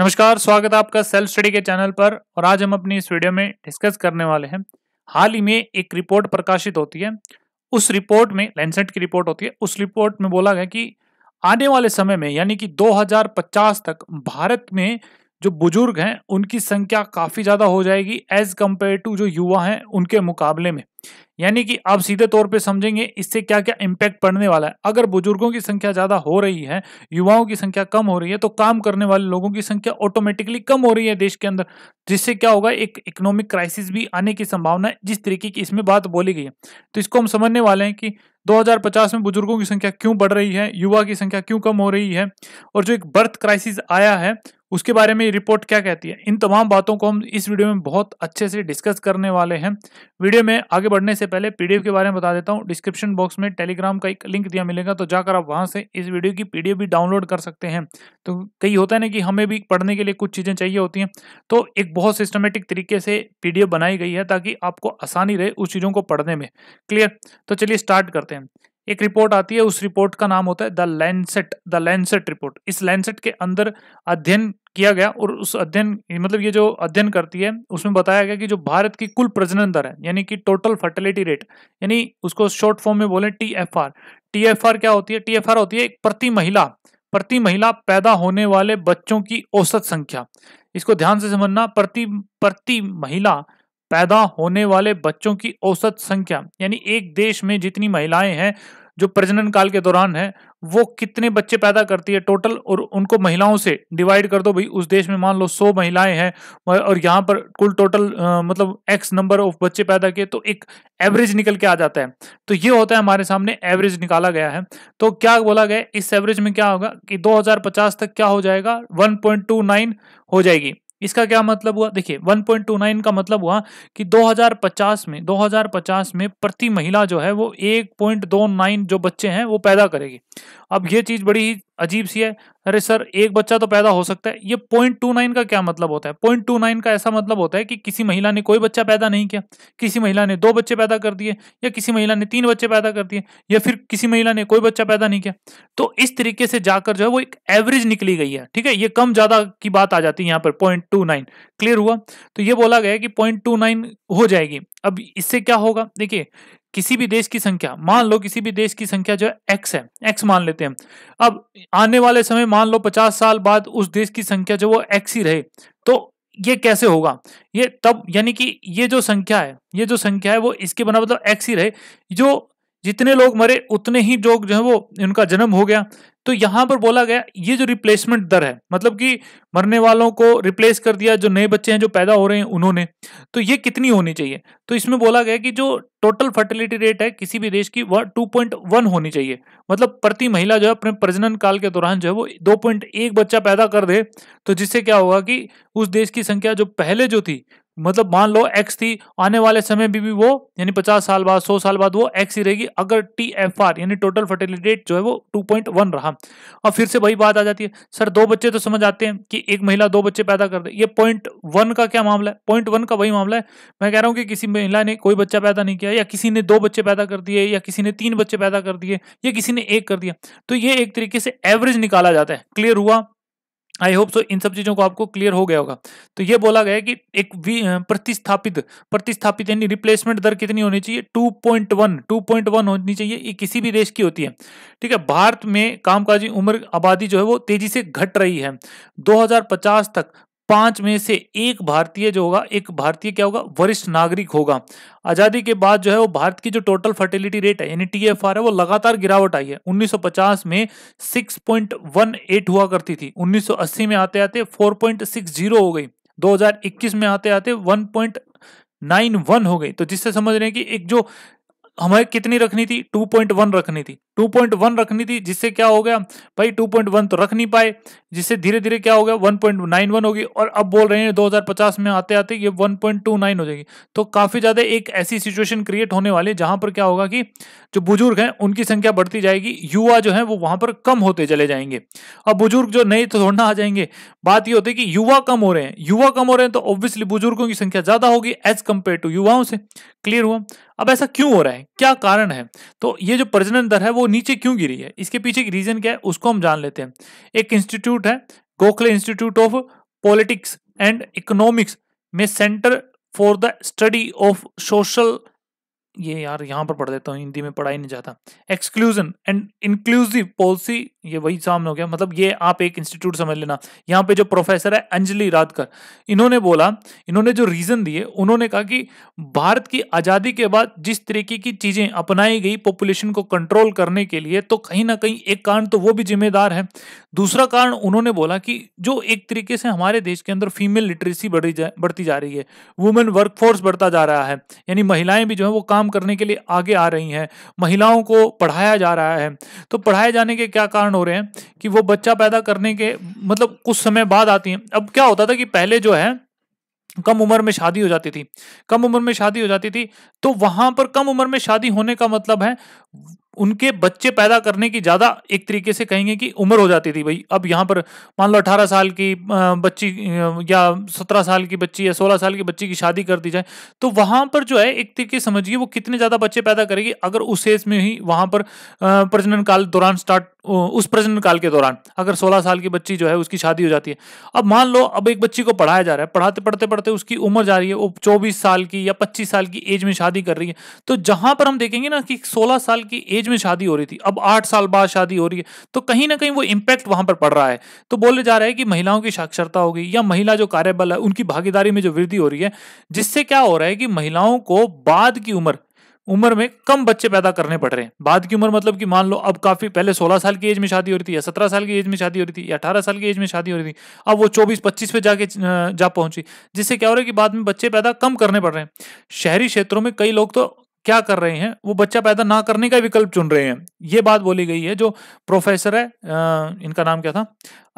नमस्कार स्वागत है आपका सेल्फ स्टडी के चैनल पर और आज हम अपनी इस वीडियो में डिस्कस करने वाले हैं हाल ही में एक रिपोर्ट प्रकाशित होती है उस रिपोर्ट में लेंसेट की रिपोर्ट होती है उस रिपोर्ट में बोला गया कि आने वाले समय में यानी कि 2050 तक भारत में जो बुजुर्ग हैं उनकी संख्या काफ़ी ज़्यादा हो जाएगी एज कम्पेयर टू जो युवा हैं उनके मुकाबले में यानी कि आप सीधे तौर पे समझेंगे इससे क्या क्या इम्पैक्ट पड़ने वाला है अगर बुजुर्गों की संख्या ज़्यादा हो रही है युवाओं की संख्या कम हो रही है तो काम करने वाले लोगों की संख्या ऑटोमेटिकली कम हो रही है देश के अंदर जिससे क्या होगा एक इकोनॉमिक क्राइसिस भी आने की संभावना है जिस तरीके की इसमें बात बोली गई है तो इसको हम समझने वाले हैं कि 2050 में बुजुर्गों की संख्या क्यों बढ़ रही है युवा की संख्या क्यों कम हो रही है और जो एक बर्थ क्राइसिस आया है उसके बारे में रिपोर्ट क्या कहती है इन तमाम बातों को हम इस वीडियो में बहुत अच्छे से डिस्कस करने वाले हैं वीडियो में आगे बढ़ने से पहले पीडीएफ के बारे में बता देता हूँ डिस्क्रिप्शन बॉक्स में टेलीग्राम का एक लिंक दिया मिलेगा तो जाकर आप वहाँ से इस वीडियो की पीडीएफ भी डाउनलोड कर सकते हैं तो कई होता है ना कि हमें भी पढ़ने के लिए कुछ चीज़ें चाहिए होती हैं तो एक बहुत सिस्टमेटिक तरीके से पी बनाई गई है ताकि आपको आसानी रहे उस चीज़ों को पढ़ने में क्लियर तो चलिए स्टार्ट करते हैं एक रिपोर्ट आती है उस रिपोर्ट का नाम होता है the Landsat the Landsat report इस लैंडसेट के अंदर अध्ययन किया गया और उस अध्ययन मतलब ये जो अध्ययन करती है उसमें बताया गया कि जो भारत की कुल प्रजनन दर है यानी कि टोटल फर्टिलिटी रेट यानी उसको शॉर्ट फॉर्म में बोले T F R T F R क्या होती है टी एफ आर होती है एक प्रति महिला प्रति महिला पैदा होने वाले बच्चों की औसत संख्या इसको ध्यान से समझना प्रति प्रति महिला पैदा होने वाले बच्चों की औसत संख्या यानी एक देश में जितनी महिलाएं हैं जो प्रजनन काल के दौरान है वो कितने बच्चे पैदा करती है टोटल और उनको महिलाओं से डिवाइड कर दो भाई उस देश में मान लो सौ महिलाएं हैं और यहाँ पर कुल टोटल आ, मतलब एक्स नंबर ऑफ बच्चे पैदा किए तो एक एवरेज निकल के आ जाता है तो ये होता है हमारे सामने एवरेज निकाला गया है तो क्या बोला गया इस एवरेज में क्या होगा कि दो तक क्या हो जाएगा वन हो जाएगी इसका क्या मतलब हुआ देखिए 1.29 का मतलब हुआ कि 2050 में 2050 में प्रति महिला जो है वो 1.29 जो बच्चे हैं वो पैदा करेगी अब ये चीज बड़ी ही अजीब सी है अरे सर एक बच्चा तो पैदा हो सकता है ये पॉइंट टू नाइन का क्या मतलब होता है पॉइंट टू नाइन का ऐसा मतलब होता है कि किसी महिला ने कोई बच्चा पैदा नहीं किया किसी महिला ने दो बच्चे पैदा कर दिए या किसी महिला ने तीन बच्चे पैदा कर दिए या फिर किसी महिला ने कोई बच्चा पैदा नहीं किया तो इस तरीके से जाकर जो है वो एक एवरेज निकली गई है ठीक है ये कम ज्यादा की बात आ जाती है यहाँ पर पॉइंट टू नाइन क्लियर हुआ तो ये बोला गया कि पॉइंट टू नाइन हो जाएगी अब इससे क्या होगा देखिए किसी भी देश की संख्या मान लो किसी भी देश की संख्या जो है एक्स है एक्स मान लेते हैं अब आने वाले समय मान लो पचास साल बाद उस देश की संख्या जो वो एक्स ही रहे तो ये कैसे होगा ये तब यानी कि ये जो संख्या है ये जो संख्या है वो इसके बना मतलब एक्स ही रहे जो जितने लोग मरे उतने ही लोग जो है वो उनका जन्म हो गया तो यहाँ पर बोला गया ये जो रिप्लेसमेंट दर है मतलब कि मरने वालों को रिप्लेस कर दिया जो नए बच्चे हैं जो पैदा हो रहे हैं उन्होंने तो ये कितनी होनी चाहिए तो इसमें बोला गया कि जो टोटल फर्टिलिटी रेट है किसी भी देश की वह टू पॉइंट वन होनी चाहिए मतलब प्रति महिला जो है अपने प्रजनन काल के दौरान जो है वो दो पॉइंट एक बच्चा पैदा कर दे तो जिससे क्या होगा कि उस देश की संख्या जो पहले जो थी मतलब मान लो एक्स थी आने वाले समय भी, भी वो यानी पचास साल बाद सौ साल बाद वो एक्स ही रहेगी अगर टी एफ आर यानी टोटल फर्टिलिटी रेट जो है वो टू पॉइंट वन रहा और फिर से वही बात आ जाती है सर दो बच्चे तो समझ आते हैं कि एक महिला दो बच्चे पैदा कर दे ये पॉइंट वन का क्या मामला है पॉइंट वन का वही मामला है मैं कह रहा हूँ कि किसी महिला ने कोई बच्चा पैदा नहीं किया या किसी ने दो बच्चे पैदा कर दिए या किसी ने तीन बच्चे पैदा कर दिए या किसी ने एक कर दिया तो ये एक तरीके से एवरेज निकाला जाता है क्लियर हुआ आई होप सो इन सब चीज़ों को आपको क्लियर हो गया होगा तो ये बोला गया कि एक प्रतिस्थापित प्रतिस्थापित यानी रिप्लेसमेंट दर कितनी होनी चाहिए 2.1 2.1 होनी चाहिए ये किसी भी देश की होती है ठीक है भारत में कामकाजी उम्र आबादी जो है वो तेजी से घट रही है 2050 तक पांच में से एक भारतीय जो होगा एक भारतीय क्या होगा वरिष्ठ नागरिक होगा आजादी के बाद जो है वो भारत की जो टोटल फर्टिलिटी रेट है यानी टीएफआर है वो लगातार गिरावट आई है 1950 में 6.18 हुआ करती थी 1980 में आते आते 4.60 हो गई 2021 में आते आते 1.91 हो गई तो जिससे समझ रहे हैं कि एक जो हमें कितनी रखनी थी 2.1 रखनी थी 2.1 रखनी थी जिससे क्या हो गया भाई 2.1 तो रख नहीं पाए जिससे धीरे धीरे क्या हो गया 1.91 होगी और अब बोल रहे हैं 2050 में आते आते ये 1.29 हो जाएगी तो काफ़ी ज़्यादा एक ऐसी सिचुएशन क्रिएट होने वाली है जहां पर क्या होगा कि जो बुजुर्ग हैं उनकी संख्या बढ़ती जाएगी युवा जो है वो वहां पर कम होते चले जाएंगे अब बुजुर्ग जो नए तो थोड़ा आ जाएंगे बात ये होती है कि युवा कम हो रहे हैं युवा कम हो रहे हैं तो ऑब्वियसली बुजुर्गों की संख्या ज़्यादा होगी एज कंपेयर टू युवाओं से क्लियर हुआ अब ऐसा क्यों हो रहा है क्या कारण है तो ये जो प्रजनन दर है वो नीचे क्यों गिरी है इसके पीछे की रीजन क्या है उसको हम जान लेते हैं एक इंस्टीट्यूट है Gokhale institute of politics and economics में centre for the study of social ये यार यहाँ पर पढ़ देता हूँ हिंदी में पढ़ाई नहीं जाता एक्सक्लूजन एंड इंक्लूसिव पॉलिसी ये वही सामने हो गया मतलब ये आप एक इंस्टीट्यूट समझ लेना यहाँ पे जो प्रोफेसर है अंजलि रातकर इन्होंने बोला इन्होंने जो रीज़न दिए उन्होंने कहा कि भारत की आज़ादी के बाद जिस तरीके की चीज़ें अपनाई गई पॉपुलेशन को कंट्रोल करने के लिए तो कहीं ना कहीं एक कारण तो वो भी जिम्मेदार है दूसरा कारण उन्होंने बोला कि जो एक तरीके से हमारे देश के अंदर फीमेल लिटरेसी बढ़ी जा बढ़ती जा रही है वुमेन वर्कफोर्स बढ़ता जा रहा है यानी महिलाएं भी जो है वो काम करने के लिए आगे आ रही हैं महिलाओं को पढ़ाया जा रहा है तो पढ़ाए जाने के क्या कारण कारण हो रहे हैं कि वो बच्चा पैदा करने के मतलब कुछ समय बाद आती हैं अब क्या होता था कि पहले जो है कम उम्र में शादी हो जाती थी कम उम्र में शादी हो जाती थी तो वहां पर कम उम्र में शादी होने का मतलब है उनके बच्चे पैदा करने की ज्यादा एक तरीके से कहेंगे कि उम्र हो जाती थी भाई अब यहाँ पर मान लो अठारह साल की बच्ची या सत्रह साल की बच्ची या सोलह साल की बच्ची की शादी कर दी जाए तो वहां पर जो है एक तरीके समझिए वो कितने ज्यादा बच्चे पैदा करेगी अगर उस एज में ही वहां पर प्रजनन काल दौरान स्टार्ट उस प्रजनन काल के दौरान अगर 16 साल की बच्ची जो है उसकी शादी हो जाती है अब मान लो अब एक बच्ची को पढ़ाया जा रहा है पढ़ाते पढ़ते पढ़ते उसकी उम्र जा रही है वो 24 साल की या 25 साल की एज में शादी कर रही है तो जहां पर हम देखेंगे ना कि 16 साल की एज में शादी हो रही थी अब आठ साल बाद शादी हो रही है तो कहीं ना कहीं वो इम्पैक्ट वहां पर पड़ रहा है तो बोले जा रहा है कि महिलाओं की साक्षरता होगी या महिला जो कार्यबल है उनकी भागीदारी में जो वृद्धि हो रही है जिससे क्या हो रहा है कि महिलाओं को बाद की उम्र उम्र में कम बच्चे पैदा करने पड़ रहे हैं बाद की उम्र मतलब कि मान लो अब काफी पहले 16 साल की एज में शादी हो रही थी या 17 साल की एज में शादी हो रही थी या 18 साल की एज में शादी हो रही थी अब वो 24 25 पे जाके जा पहुंची जिससे क्या हो रहा है कि बाद में बच्चे पैदा कम करने पड़ रहे हैं शहरी क्षेत्रों में कई लोग तो क्या कर रहे हैं वो बच्चा पैदा ना करने का विकल्प चुन रहे हैं ये बात बोली गई है जो प्रोफेसर है इनका नाम क्या था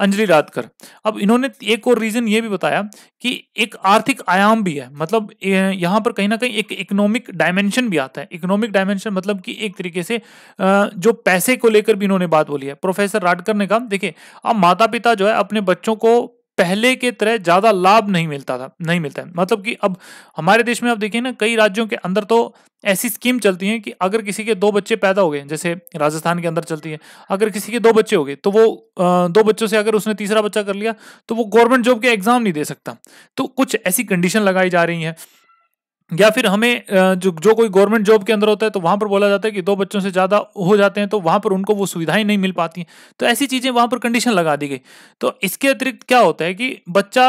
अंजलि रातकर अब इन्होंने एक और रीजन ये भी बताया कि एक आर्थिक आयाम भी है मतलब यहाँ पर कहीं ना कहीं एक इकोनॉमिक डायमेंशन भी आता है इकोनॉमिक डायमेंशन मतलब कि एक तरीके से जो पैसे को लेकर भी इन्होंने बात बोली है प्रोफेसर राटकर ने कहा देखिये अब माता पिता जो है अपने बच्चों को पहले के तरह ज्यादा लाभ नहीं मिलता था नहीं मिलता है मतलब कि अब हमारे देश में आप देखिए ना कई राज्यों के अंदर तो ऐसी स्कीम चलती है कि अगर किसी के दो बच्चे पैदा हो गए जैसे राजस्थान के अंदर चलती है अगर किसी के दो बच्चे हो गए तो वो दो बच्चों से अगर उसने तीसरा बच्चा कर लिया तो वो गवर्नमेंट जॉब के एग्जाम नहीं दे सकता तो कुछ ऐसी कंडीशन लगाई जा रही है या फिर हमें जो जो कोई गवर्नमेंट जॉब के अंदर होता है तो वहां पर बोला जाता है कि दो बच्चों से ज़्यादा हो जाते हैं तो वहां पर उनको वो सुविधाएं नहीं मिल पाती तो ऐसी चीज़ें वहां पर कंडीशन लगा दी गई तो इसके अतिरिक्त क्या होता है कि बच्चा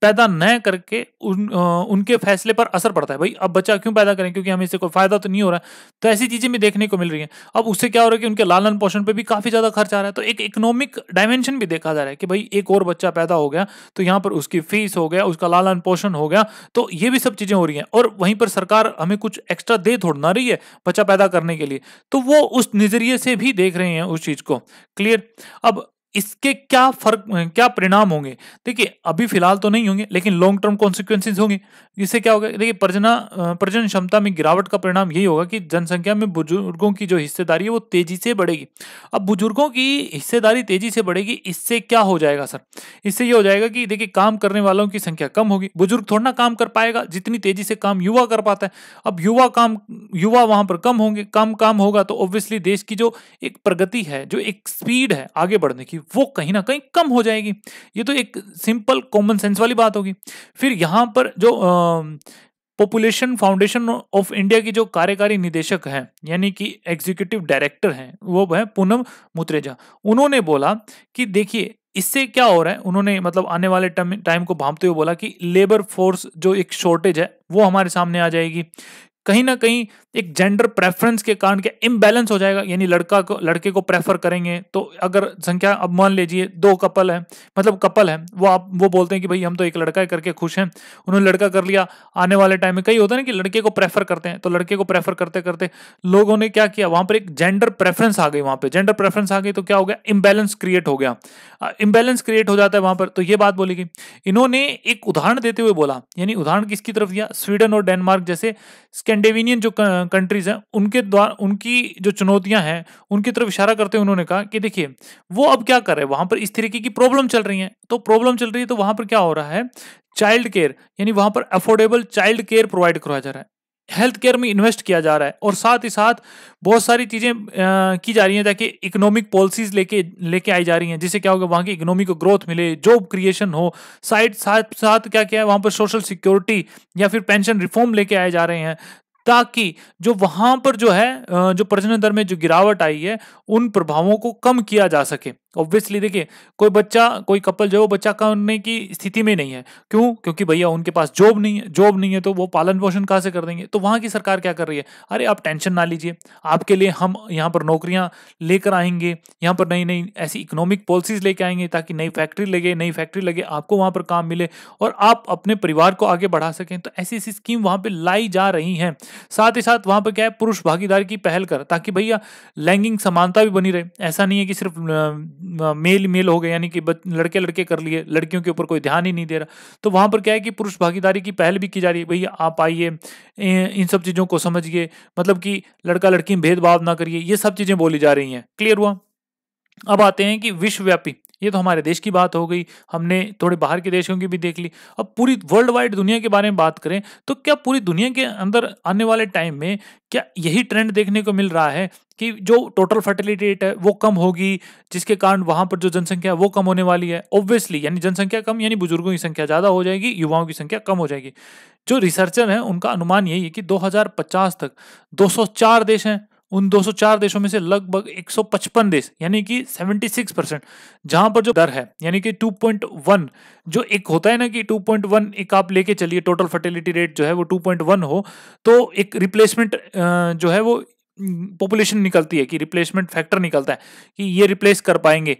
पैदा न करके उन उनके फैसले पर असर पड़ता है भाई अब बच्चा क्यों पैदा करें क्योंकि हमें इससे कोई फायदा तो नहीं हो रहा है तो ऐसी चीज़ें भी देखने को मिल रही हैं अब उससे क्या हो रहा है कि उनके लालन पोषण पर भी काफ़ी ज़्यादा खर्च आ रहा है तो एक इकोनॉमिक डायमेंशन भी देखा जा रहा है कि भाई एक और बच्चा पैदा हो गया तो यहाँ पर उसकी फीस हो गया उसका लालन पोषण हो गया तो ये भी सब चीज़ें हो रही रही है और वहीं पर सरकार हमें कुछ एक्स्ट्रा दे थोड़ ना रही है बच्चा पैदा करने के लिए तो वो उस नज़रिए से भी देख रहे हैं उस चीज़ को क्लियर अब इसके क्या फर्क क्या परिणाम होंगे देखिए अभी फिलहाल तो नहीं होंगे लेकिन लॉन्ग टर्म कॉन्सिक्वेंसिस होंगे इससे क्या होगा देखिए प्रजना प्रजन क्षमता में गिरावट का परिणाम यही होगा कि जनसंख्या में बुजुर्गों की जो हिस्सेदारी है वो तेजी से बढ़ेगी अब बुजुर्गों की हिस्सेदारी तेजी से बढ़ेगी इससे क्या हो जाएगा सर इससे ये हो जाएगा कि देखिए काम करने वालों की संख्या कम होगी बुजुर्ग थोड़ा ना काम कर पाएगा जितनी तेजी से काम युवा कर पाता है अब युवा काम युवा वहां पर कम होंगे कम काम होगा तो ऑब्वियसली देश की जो एक प्रगति है जो एक स्पीड है आगे बढ़ने की वो कहीं ना कहीं कम हो जाएगी ये तो एक सिंपल कॉमन सेंस वाली बात होगी फिर यहाँ पर जो पॉपुलेशन फाउंडेशन ऑफ इंडिया की जो कार्यकारी निदेशक हैं यानी कि एग्जीक्यूटिव डायरेक्टर हैं वो है पूनम मुत्रेजा उन्होंने बोला कि देखिए इससे क्या हो रहा है उन्होंने मतलब आने वाले टाइम को भांपते हुए बोला कि लेबर फोर्स जो एक शॉर्टेज है वो हमारे सामने आ जाएगी कहीं ना कहीं एक जेंडर प्रेफरेंस के कारण क्या इम्बैलेंस हो जाएगा यानी लड़का को लड़के को प्रेफर करेंगे तो अगर संख्या अब मान लीजिए दो कपल है मतलब कपल है वो आप वो बोलते हैं कि भाई हम तो एक लड़का है करके खुश हैं उन्होंने लड़का कर लिया आने वाले टाइम में कई होता है ना कि लड़के को प्रेफर करते हैं तो लड़के को प्रेफर करते करते लोगों ने क्या किया वहां पर एक जेंडर प्रेफरेंस आ गई वहां पर जेंडर प्रेफरेंस आ गई तो क्या हो गया इम्बैलेंस क्रिएट हो गया इम्बैलेंस क्रिएट हो जाता है वहां पर तो ये बात बोली गई इन्होंने एक उदाहरण देते हुए बोला यानी उदाहरण किसकी तरफ दिया स्वीडन और डेनमार्क जैसे स्कैंडेवीनियन जो कंट्रीज हैं उनके द्वारा उनकी जो चुनौतियां हैं उनकी तरफ इशारा करते हुए उन्होंने कहा कि देखिए वो अब क्या कर रहे हैं वहां पर इस तरीके की प्रॉब्लम चल रही है तो प्रॉब्लम चल रही है तो वहां पर क्या हो रहा है चाइल्ड केयर यानी वहां पर अफोर्डेबल चाइल्ड केयर प्रोवाइड करवाया जा रहा है हेल्थ केयर में इन्वेस्ट किया जा रहा है और साथ ही साथ बहुत सारी चीज़ें की जा रही हैं ताकि इकोनॉमिक पॉलिसीज लेके लेके आई जा रही हैं जिससे क्या होगा वहां की इकोनॉमी को ग्रोथ मिले जॉब क्रिएशन हो साइड साथ साथ क्या क्या है वहां पर सोशल सिक्योरिटी या फिर पेंशन रिफॉर्म लेके आए जा रहे हैं ताकि जो वहां पर जो है जो प्रजनन दर में जो गिरावट आई है उन प्रभावों को कम किया जा सके ऑब्वियसली देखिए कोई बच्चा कोई कपल जो है वो बच्चा करने की स्थिति में नहीं है क्यों क्योंकि भैया उनके पास जॉब नहीं है जॉब नहीं है तो वो पालन पोषण कहाँ से कर देंगे तो वहाँ की सरकार क्या कर रही है अरे आप टेंशन ना लीजिए आपके लिए हम यहाँ पर नौकरियाँ लेकर आएंगे यहाँ पर नई नई ऐसी इकोनॉमिक पॉलिसीज लेके आएंगे ताकि नई फैक्ट्री लगे नई फैक्ट्री लगे आपको वहाँ पर काम मिले और आप अपने परिवार को आगे बढ़ा सकें तो ऐसी ऐसी स्कीम वहाँ पर लाई जा रही हैं साथ ही साथ वहां पर क्या है पुरुष भागीदार की पहल कर ताकि भैया लैंगिक समानता भी बनी रहे ऐसा नहीं है कि सिर्फ मेल मेल हो गए यानी कि लड़के लड़के कर लिए लड़कियों के ऊपर कोई ध्यान ही नहीं दे रहा तो वहां पर क्या है कि पुरुष भागीदारी की पहल भी की जा रही है भैया आप आइए इन सब चीजों को समझिए मतलब कि लड़का लड़की में भेदभाव ना करिए ये सब चीजें बोली जा रही हैं क्लियर हुआ अब आते हैं कि विश्वव्यापी ये तो हमारे देश की बात हो गई हमने थोड़े बाहर के देशों की भी देख ली अब पूरी वर्ल्ड वाइड दुनिया के बारे में बात करें तो क्या पूरी दुनिया के अंदर आने वाले टाइम में क्या यही ट्रेंड देखने को मिल रहा है कि जो टोटल फर्टिलिटी रेट है वो कम होगी जिसके कारण वहां पर जो जनसंख्या है वो कम होने वाली है ऑब्वियसली यानी जनसंख्या कम यानी बुजुर्गों की संख्या ज़्यादा हो जाएगी युवाओं की संख्या कम हो जाएगी जो रिसर्चर हैं उनका अनुमान यही है कि 2050 तक 204 देश हैं उन 204 देशों में से लगभग 155 देश यानी कि 76 परसेंट जहां पर जो दर है यानी कि 2.1 जो एक होता है ना कि 2.1 एक आप लेके चलिए टोटल फर्टिलिटी रेट जो है वो 2.1 हो तो एक रिप्लेसमेंट जो है वो पॉपुलेशन निकलती है कि रिप्लेसमेंट फैक्टर निकलता है कि ये रिप्लेस कर पाएंगे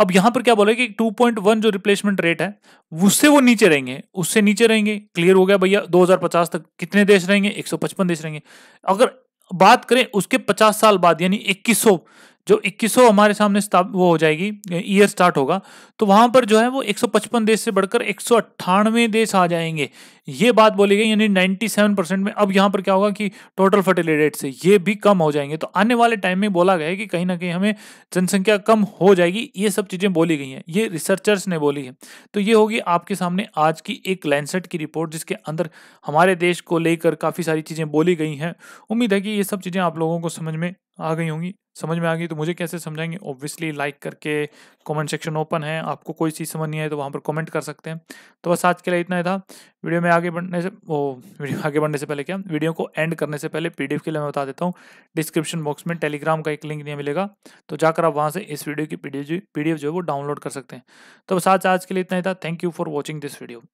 अब यहां पर क्या बोला कि 2.1 जो रिप्लेसमेंट रेट है उससे वो नीचे रहेंगे उससे नीचे रहेंगे क्लियर हो गया भैया 2050 तक कितने देश रहेंगे 155 देश रहेंगे अगर बात करें उसके पचास साल बाद यानी इक्कीस जो इक्कीसों हमारे सामने वो हो जाएगी ईयर स्टार्ट होगा तो वहां पर जो है वो 155 देश से बढ़कर एक देश आ जाएंगे ये बात बोली गई यानी 97 परसेंट में अब यहाँ पर क्या होगा कि टोटल फर्टिलिटी रेट से ये भी कम हो जाएंगे तो आने वाले टाइम में बोला गया है कि कहीं ना कहीं हमें जनसंख्या कम हो जाएगी ये सब चीज़ें बोली गई हैं ये रिसर्चर्स ने बोली है तो ये होगी आपके सामने आज की एक लैंडसेट की रिपोर्ट जिसके अंदर हमारे देश को लेकर काफ़ी सारी चीज़ें बोली गई हैं उम्मीद है कि ये सब चीज़ें आप लोगों को समझ में आ गई होंगी समझ में आ गई तो मुझे कैसे समझाएंगे ऑब्वियसली लाइक करके कमेंट सेक्शन ओपन है आपको कोई चीज़ समझ नहीं आई तो वहाँ पर कमेंट कर सकते हैं तो बस आज के लिए इतना ही था वीडियो में आगे बढ़ने से वो वीडियो आगे बढ़ने से पहले क्या वीडियो को एंड करने से पहले पीडीएफ के लिए मैं बता देता हूँ डिस्क्रिप्शन बॉक्स में टेलीग्राम का एक लिंक नहीं मिलेगा तो जाकर आप वहाँ से इस वीडियो की पी जो है वो डाउनलोड कर सकते हैं तो बस आज आज के लिए इतना ही था thank you for watching this video